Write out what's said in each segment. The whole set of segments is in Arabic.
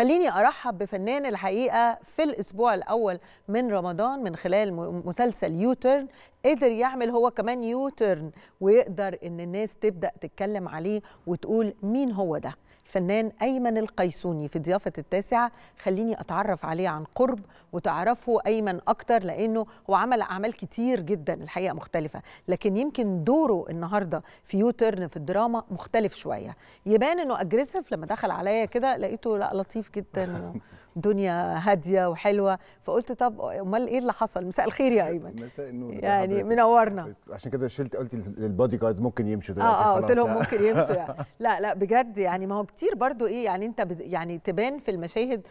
خليني ارحب بفنان الحقيقه في الاسبوع الاول من رمضان من خلال مسلسل يوترن قدر يعمل هو كمان يوترن ويقدر ان الناس تبدا تتكلم عليه وتقول مين هو ده الفنان أيمن القيسوني في ضيافة التاسعة خليني أتعرف عليه عن قرب وتعرفوا أيمن أكتر لأنه هو عمل أعمال كتير جدا الحقيقة مختلفة لكن يمكن دوره النهاردة في يوترن في الدراما مختلف شوية يبان أنه أجريسيف لما دخل عليا كده لقيته لا لطيف جدا دنيا هاديه وحلوه فقلت طب امال ايه اللي حصل مساء الخير يا ايمن مساء النور يعني منورنا عشان كده شلت قلت للبادي جاردز ممكن يمشوا دلوقتي اه اه قلت لهم ممكن يمشوا يعني. لا لا بجد يعني ما هو كتير برضو ايه يعني انت يعني تبان في المشاهد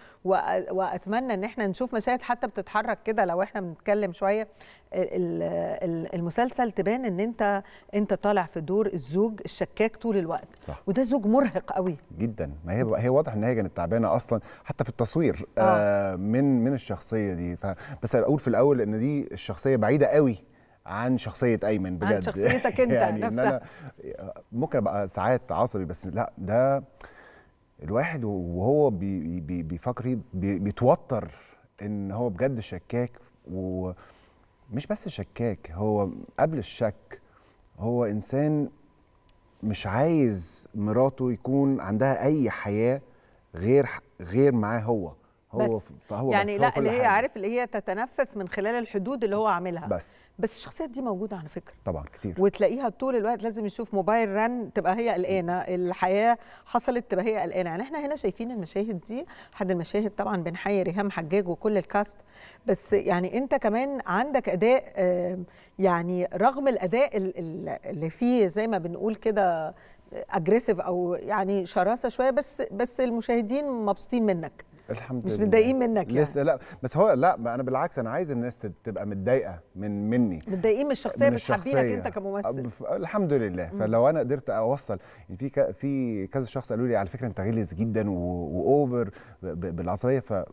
واتمنى ان احنا نشوف مشاهد حتى بتتحرك كده لو احنا بنتكلم شويه المسلسل تبان ان انت انت طالع في دور الزوج الشكاك طول الوقت صح. وده زوج مرهق قوي جدا ما هي هي واضح ان هي كانت تعبانه اصلا حتى في التصوير آه. آه من من الشخصيه دي فبس بس اقول في الاول ان دي الشخصيه بعيده قوي عن شخصية أيمن بجد عن شخصيتك أنت يعني نفسها إن أنا ممكن أبقى ساعات عصبي بس لا ده الواحد وهو بي بي بي بيتوتر إن هو بجد شكاك و مش بس شكاك هو قبل الشك هو انسان مش عايز مراته يكون عندها اي حياه غير غير معاه هو هو بس فهو يعني بس لا هو اللي هي عارف اللي هي تتنفس من خلال الحدود اللي هو عاملها بس بس الشخصيات دي موجوده على فكره طبعا كتير وتلاقيها طول الوقت لازم يشوف موبايل رن تبقى هي قلقانه الحياه حصلت تبقى هي قلقانه يعني احنا هنا شايفين المشاهد دي احد المشاهد طبعا بنحيي ريهام حجاج وكل الكاست بس يعني انت كمان عندك اداء يعني رغم الاداء اللي فيه زي ما بنقول كده اجريسيف آه، او يعني شراسه شويه بس بس المشاهدين مبسوطين منك الحمد مش متضايقين منك يعني لسه لا بس هو لا انا بالعكس انا عايز الناس تبقى متضايقه من مني متضايقين من الشخصيه مش حابينك انت كممثل الحمد لله فلو انا قدرت اوصل يعني في في كذا شخص قالوا لي على فكره انت غلس جدا واوفر بالعصبيه ف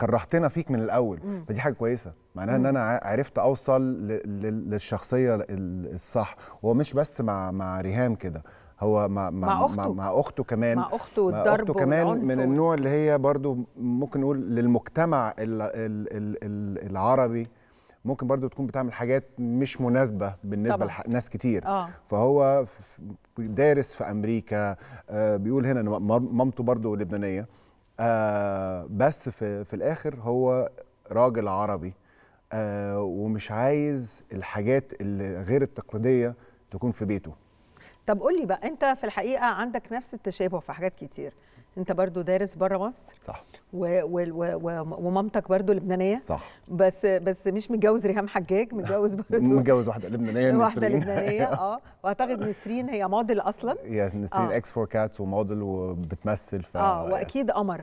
كرهتنا فيك من الاول مم. فدي حاجه كويسه معناها ان انا عرفت اوصل للشخصيه الصح ومش بس مع مع ريهام كده هو مع, مع, مع, أخته. مع أخته كمان مع أخته والضرب أخته كمان من النوع اللي هي برضو ممكن نقول للمجتمع الـ الـ الـ العربي ممكن برضو تكون بتعمل حاجات مش مناسبة بالنسبة لناس كتير آه. فهو دارس في أمريكا آه بيقول هنا أن مامته برضو لبنانية آه بس في, في الآخر هو راجل عربي آه ومش عايز الحاجات اللي غير التقليدية تكون في بيته طب قول لي بقى انت في الحقيقه عندك نفس التشابه في حاجات كتير انت برضو دارس بره مصر صح و و و و ومامتك برضو لبنانيه صح بس بس مش متجوز ريهام حجاج متجوز برضو متجوز واحده لبنانيه واحده لبنانيه اه واعتقد نسرين هي موديل اصلا هي نسرين اكس فور كاتس وموديل وبتمثل ف اه واكيد قمر